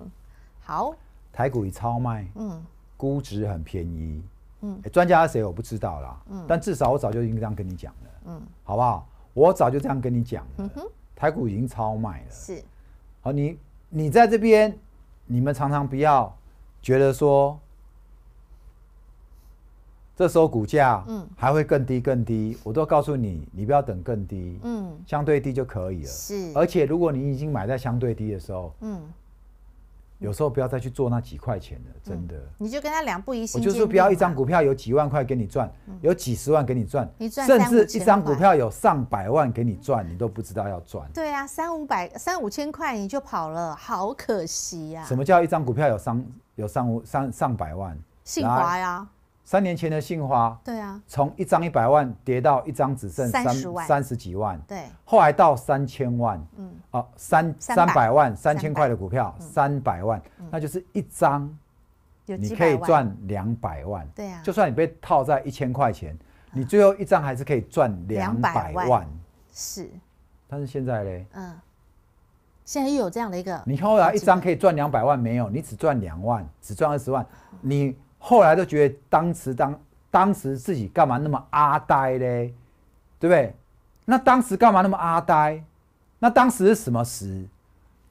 好，台股已超卖，嗯，估值很便宜，嗯，专家是谁我不知道啦，但至少我早就已经这样跟你讲了，嗯，好不好？我早就这样跟你讲了，嗯哼，台股已经超卖了，是，好，你你在这边。你们常常不要觉得说，这时候股价还会更低更低，我都告诉你，你不要等更低，相对低就可以了。是，而且如果你已经买在相对低的时候。有时候不要再去做那几块钱了，真的。你就跟他两步一。我就是不要一张股票有几万块给你赚，有几十万给你赚，甚至一张股票有上百万给你赚，你都不知道要赚。对啊，三五百、三五千块你就跑了，好可惜呀。什么叫一张股票有上有上五上上百万？信华呀。三年前的杏花，对啊，从一张一百万跌到一张只剩三三十几万，对，后来到三千万，嗯，哦，三三百万三千块的股票三百万，那就是一张，你可以赚两百万，对啊，就算你被套在一千块钱，你最后一张还是可以赚两百万，两百万是，但是现在嘞，嗯，现在又有这样的一个，你后来一张可以赚两百万没有？你只赚两万，只赚二十万，你。后来都觉得当时当当时自己干嘛那么阿呆嘞，对不对？那当时干嘛那么阿呆？那当时是什么时？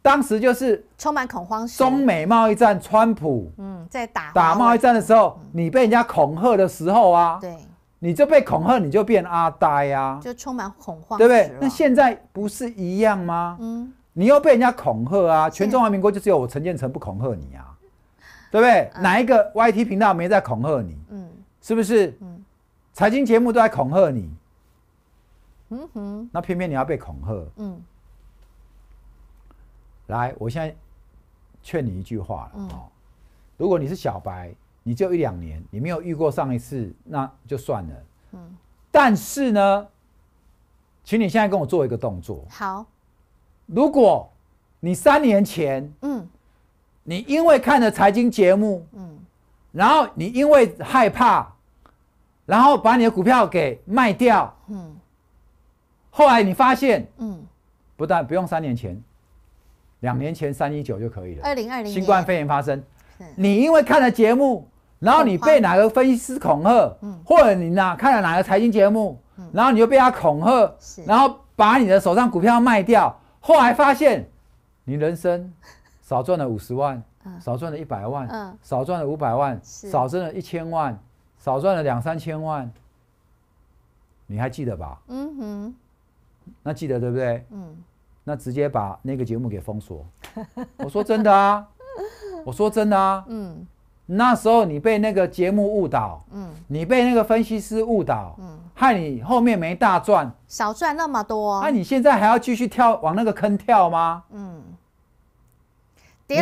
当时就是充满恐慌中美贸易战，川普嗯在打打贸易战的时候，你被人家恐吓的时候啊，对，你就被恐吓，你就变阿呆啊，就充满恐慌，对不对？那现在不是一样吗？嗯，你又被人家恐吓啊，全中华民国就只有我陈建成不恐吓你啊。对不对？哪一个 Y T 频道没在恐吓你？嗯，是不是？嗯，财经节目都在恐吓你。嗯哼，那偏偏你要被恐吓。嗯，来，我现在劝你一句话了如果你是小白，你就一两年，你没有遇过上一次，那就算了。嗯，但是呢，请你现在跟我做一个动作。好，如果你三年前，嗯。你因为看了财经节目，嗯，然后你因为害怕，然后把你的股票给卖掉，嗯，后来你发现，嗯，不但不用三年前，两年前三一九就可以了，二零二零，新冠肺炎发生，你因为看了节目，然后你被哪个分析师恐吓，嗯，或者你哪看了哪个财经节目，嗯，然后你就被他恐吓，然后把你的手上股票卖掉，后来发现，你人生。少赚了五十万，少赚了一百万，少赚了五百万，少挣了一千万，少赚了两三千万，你还记得吧？嗯哼，那记得对不对？嗯，那直接把那个节目给封锁。我说真的啊，我说真的啊。嗯，那时候你被那个节目误导，嗯，你被那个分析师误导，嗯，害你后面没大赚，少赚那么多。那你现在还要继续跳往那个坑跳吗？嗯。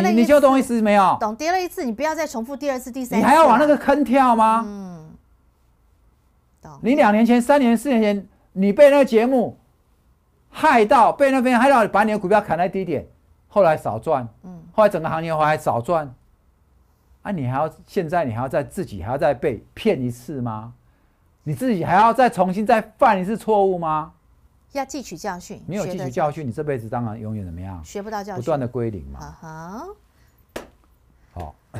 你你就懂意思没有？懂，跌了一次，你不要再重复第二次、第三次。你还要往那个坑跳吗？懂。你两年前、三年、四年前，你被那个节目害到，被那边害到，把你的股票砍在低点，后来少赚，嗯，后来整个行情还少赚。啊，你还要现在？你还要再自己还要再被骗一次吗？你自己还要再重新再犯一次错误吗？要汲取教训，没有汲取教训，你这辈子当然永远怎么样？学不到教训，不断的归零嘛。好，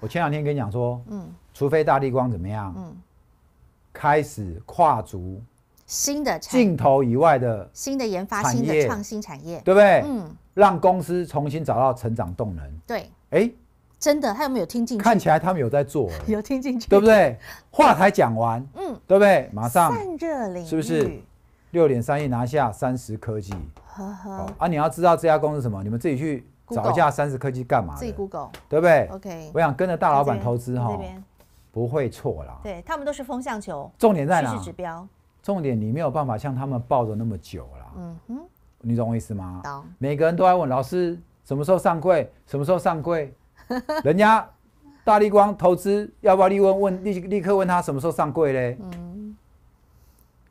我前两天跟你讲说，嗯，除非大地光怎么样？嗯，开始跨足新的镜头以外的新的研发新的创新产业，对不对？嗯，让公司重新找到成长动能。对，哎，真的，他有没有听进去？看起来他们有在做，有听进去，对不对？话才讲完，嗯，对不对？马上散热领是不是？六点三亿拿下三十科技，啊！你要知道这家公司什么？你们自己去找一下三十科技干嘛？自己 Google，对不对？OK。我想跟着大老板投资哈，不会错啦。对他们都是风向球，重点在哪？指标。重点你没有办法像他们抱着那么久了，嗯哼，你懂我意思吗？每个人都在问老师什么时候上柜，什么时候上柜？人家大力光投资要不要立问问立立刻问他什么时候上柜嘞？嗯。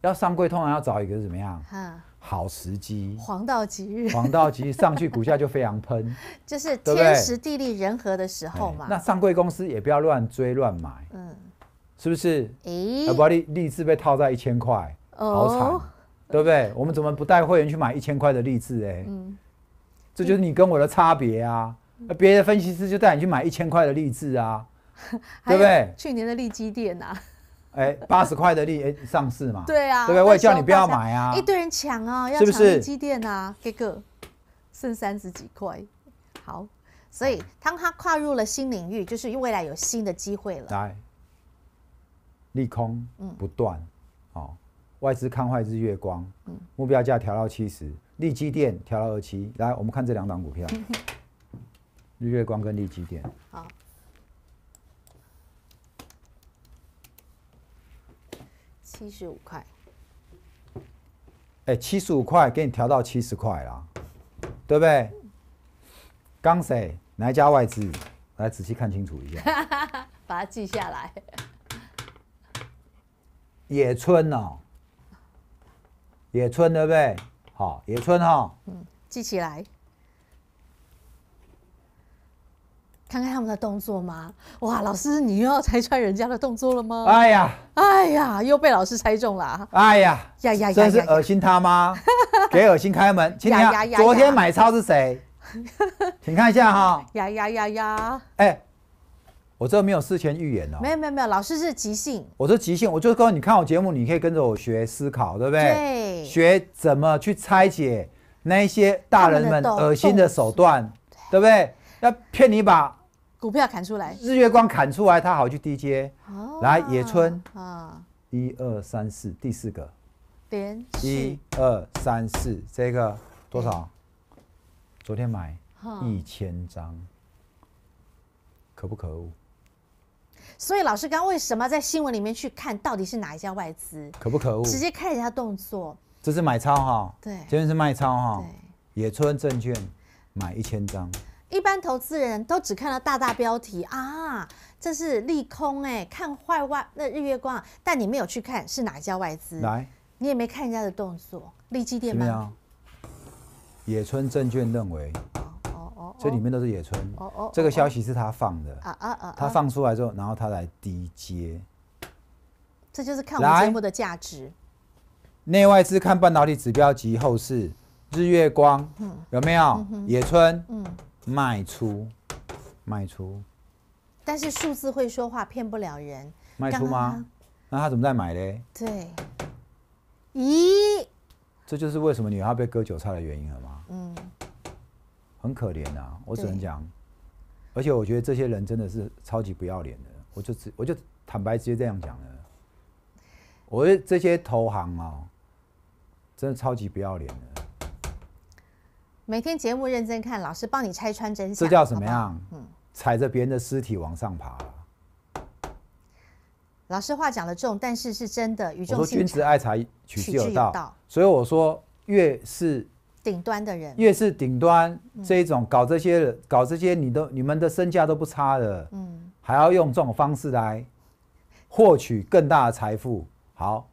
要上柜，通常要找一个怎么样？好时机，黄道吉日，黄道吉日上去，股价就非常喷，就是天时地利人和的时候嘛。那上柜公司也不要乱追乱买，嗯，是不是？哎，不要励励志被套在一千块，好惨，对不对？我们怎么不带会员去买一千块的励志？哎，嗯，这就是你跟我的差别啊。那别的分析师就带你去买一千块的励志啊，对不对？去年的利基店啊。哎，八十块的利哎上市嘛？对啊，对，我也叫你不要买啊！一堆人抢啊，要抢是？利基电啊，这个剩三十几块，好，所以当它跨入了新领域，就是未来有新的机会了。来，利空不断，好，外资看坏日月光，嗯，目标价调到七十，利基电调到二七，来，我们看这两档股票，日月光跟利基电，好。七十五块，哎，七十五块给你调到七十块啦，对不对？刚谁？哪一家外资？来仔细看清楚一下，把它记下来。野村哦，野村对不对？好，野村哈，嗯，记起来。看看他们的动作吗？哇，老师，你又要拆穿人家的动作了吗？哎呀，哎呀，又被老师猜中了。哎呀，呀呀呀真是恶心他吗？给恶心开门，请你看，昨天买超是谁？请看一下哈。呀呀呀呀！哎，我这没有事前预言哦。没有没有没有，老师是即兴。我是即兴，我就诉你看我节目，你可以跟着我学思考，对不对？对。学怎么去拆解那些大人们恶心的手段，对不对？要骗你把。股票砍出来，日月光砍出来，它好去 DJ。哦，来野村啊，一二三四，第四个。点一二三四，这个多少？昨天买一千张，可不可恶？所以老师刚刚为什么在新闻里面去看到底是哪一家外资？可不可恶？直接看一下动作。这是买超哈，对。今天是卖超哈，野村证券买一千张。一般投资人都只看到大大标题啊，这是利空哎，看坏外那日月光，但你没有去看是哪一家外资来，你也没看人家的动作，利基店有没有？野村证券认为，哦哦，这里面都是野村，哦哦，这个消息是他放的，啊啊啊，他放出来之后，然后他来低接，这就是看我们节目的价值，内外资看半导体指标及后市，日月光，有没有？野村，嗯。卖出，卖出，但是数字会说话，骗不了人。卖出吗？那他怎么在买嘞？对，咦，这就是为什么女要被割韭菜的原因了吗？嗯，很可怜啊。我只能讲，而且我觉得这些人真的是超级不要脸的。我就直，我就坦白直接这样讲了。我觉得这些投行啊，真的超级不要脸的。每天节目认真看，老师帮你拆穿真相。这叫什么样？嗯，踩着别人的尸体往上爬。老师话讲的重，但是是真的，语重心君子爱财，取之有道。所以我说，越是顶端的人，越是顶端这一种搞这些、搞这些，你都你们的身价都不差的。嗯，还要用这种方式来获取更大的财富。好，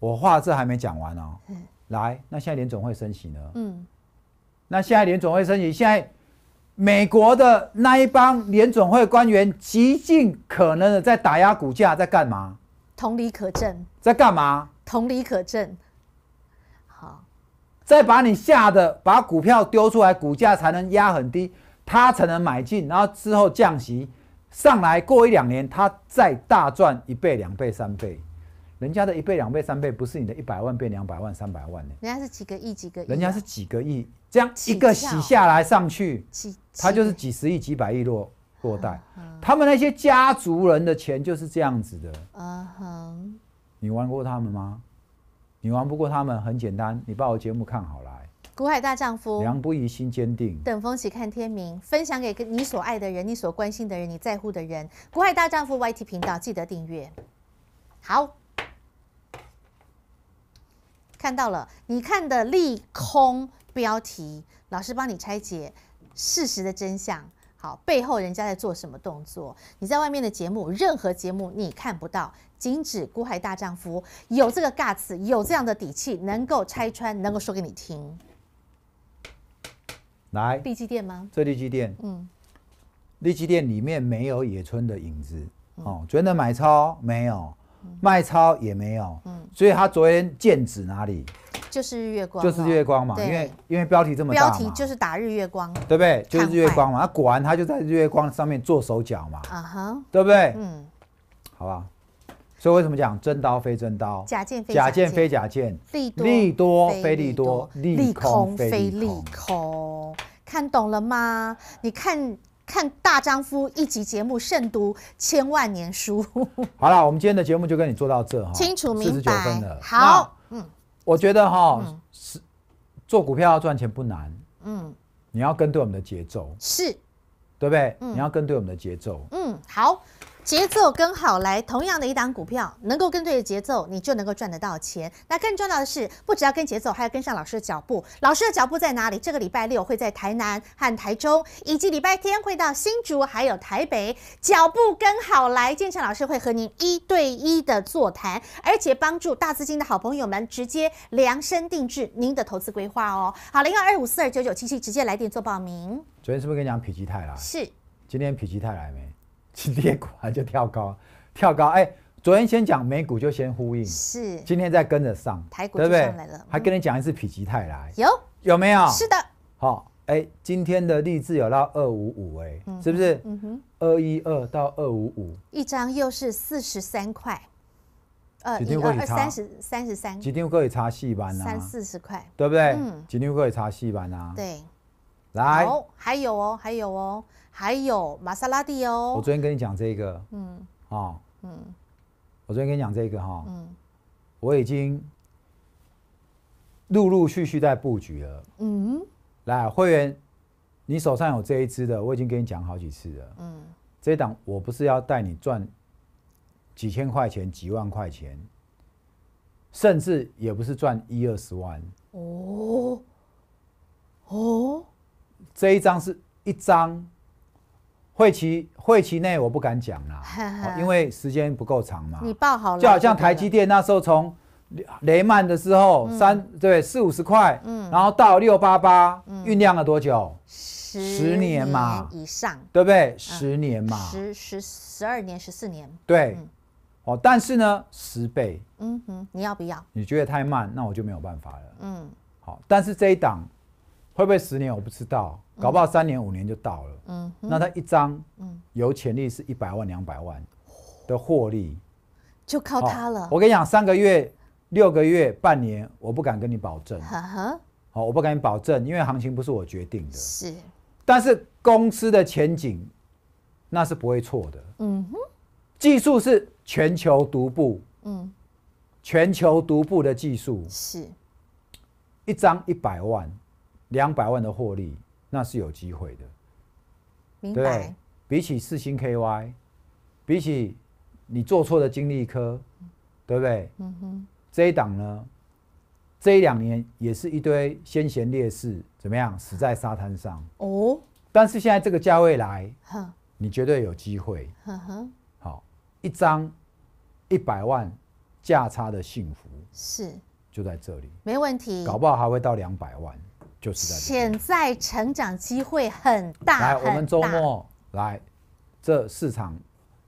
我话这还没讲完哦。嗯，来，那现在连总会升息呢。嗯。那现在联总会升息，现在美国的那一帮联总会官员极尽可能的在打压股价，在干嘛？同理可证。在干嘛？同理可证。好，再把你吓得把股票丢出来，股价才能压很低，他才能买进，然后之后降息上来，过一两年他再大赚一倍、两倍、三倍。人家的一倍、两倍、三倍，不是你的一百万变两百万、三百万呢？人家是几个亿、几个亿。人家是几个亿，这样一个洗下来上去，几他就是几十亿、几百亿落落袋。他们那些家族人的钱就是这样子的。嗯哼，你玩过他们吗？你玩不过他们，很简单，你把我节目看好来。古海大丈夫，良不疑心坚定，等风起看天明，分享给你所爱的人、你所关心的人、你在乎的人。古海大丈夫 YT 频道，记得订阅。好。看到了，你看的利空标题，老师帮你拆解事实的真相。好，背后人家在做什么动作？你在外面的节目，任何节目你看不到，仅指孤海大丈夫有这个尬词，有这样的底气，能够拆穿，能够说给你听。来，利基店吗？这利基店，嗯，利基店里面没有野村的影子哦，真的买超没有。卖超也没有，嗯，所以他昨天剑指哪里？就是日月光，就是日月光嘛。因为因为标题这么大标题就是打日月光，对不对？就是日月光嘛。他果然他就在日月光上面做手脚嘛，啊哈，对不对？嗯，好吧。所以为什么讲真刀非真刀，假剑假剑非假剑，利多利多非利多，利空非利空，看懂了吗？你看。看大丈夫一集节目，胜读千万年书。好了，我们今天的节目就跟你做到这哈，清楚明白。好，嗯，我觉得哈是做股票要赚钱不难，嗯，你要跟对我们的节奏，是，对不对？嗯，你要跟对我们的节奏，嗯，好。节奏跟好来，同样的一档股票，能够跟对节奏，你就能够赚得到钱。那更重要的是，不只要跟节奏，还要跟上老师的脚步。老师的脚步在哪里？这个礼拜六会在台南和台中，以及礼拜天会到新竹还有台北。脚步跟好来，建成老师会和您一对一的座谈，而且帮助大资金的好朋友们直接量身定制您的投资规划哦。好，零幺二五四二九九七七，直接来电做报名。昨天是不是跟你讲否极泰啦？是。今天否极泰来没？今天果然就跳高，跳高！哎，昨天先讲美股，就先呼应，是，今天再跟着上，台股对不对？还跟你讲一次匹极泰来，有有没有？是的，好，哎，今天的励志有到二五五，哎，是不是？嗯哼，二一二到二五五，一张又是四十三块，呃，几丁可以查三十三，几又可以查戏班啊，三四十块，对不对？嗯，几又可以查戏班啊，对，来，还有哦，还有哦。还有玛莎拉蒂哦！我昨天跟你讲这个，嗯，啊，嗯，我昨天跟你讲这个哈，嗯，我已经陆陆续续在布局了，嗯，来会员，你手上有这一支的，我已经跟你讲好几次了，嗯，这一档我不是要带你赚几千块钱、几万块钱，甚至也不是赚一二十万，哦，哦，这一张是一张。会期会期内，我不敢讲啦，因为时间不够长嘛。你报好了，就好像台积电那时候从雷曼的时候三对四五十块，然后到六八八，酝酿了多久？十年嘛以上，对不对？十年嘛，十十十二年十四年。对，哦，但是呢，十倍，嗯哼，你要不要？你觉得太慢，那我就没有办法了。嗯，好，但是这一档会不会十年，我不知道。搞不好三年五年就到了，嗯，那他一张，嗯，有潜力是一百万两百万的获利，就靠他了。我跟你讲，三个月、六个月、半年，我不敢跟你保证。好，我不敢保证，因为行情不是我决定的。是，但是公司的前景，那是不会错的。嗯哼，技术是全球独步，嗯，全球独步的技术是，一张一百万、两百万的获利。那是有机会的，明白？比起四星 KY，比起你做错的经力科，对不对？嗯哼。这一档呢，这一两年也是一堆先贤烈士，怎么样死在沙滩上？哦。但是现在这个价位来，你绝对有机会。嗯哼。好，一张一百万价差的幸福是，就在这里，没问题。搞不好还会到两百万。就是潜在成长机会很大。来，我们周末来这四场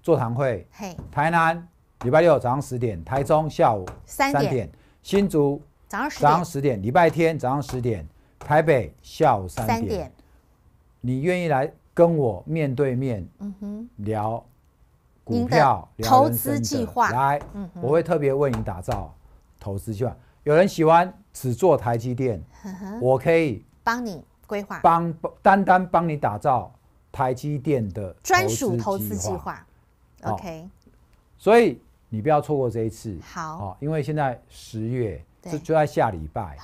座谈会。嘿，台南礼拜六早上十点，台中下午三点，新竹早上十点，礼拜天早上十点，台北下午三点。你愿意来跟我面对面？嗯哼。聊股票、投资计划。来，我会特别为你打造投资计划。有人喜欢只做台积电，我可以帮你规划，帮单单帮你打造台积电的专属投资计划。OK，所以你不要错过这一次，好，因为现在十月就就在下礼拜，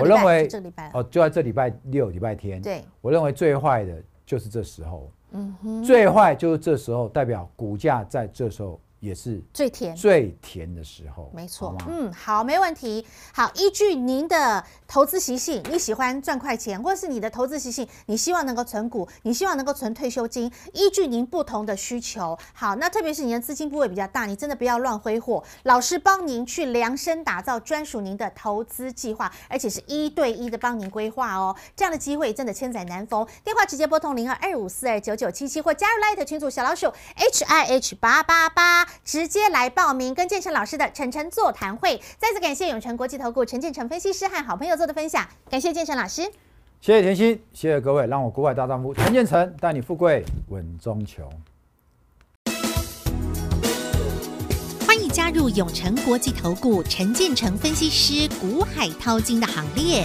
我认为这礼拜哦，就在这礼拜六礼拜天。对我认为最坏的就是这时候，嗯哼，最坏就是这时候，代表股价在这时候。也是最甜最甜的时候，没错，嗯，好，没问题，好，依据您的投资习性，你喜欢赚快钱，或者是你的投资习性，你希望能够存股，你希望能够存退休金，依据您不同的需求，好，那特别是您的资金部位比较大，你真的不要乱挥霍，老师帮您去量身打造专属您的投资计划，而且是一对一的帮您规划哦，这样的机会真的千载难逢，电话直接拨通零二二五四二九九七七，或加入 Light 群组小老鼠 H I H 八八八。直接来报名跟建成老师的晨晨座谈会。再次感谢永诚国际投顾陈建成分析师和好朋友做的分享，感谢建成老师，谢谢甜心，谢谢各位，让我古海大丈夫陈建成带你富贵稳中求。欢迎加入永诚国际投顾陈建成分析师古海淘金的行列。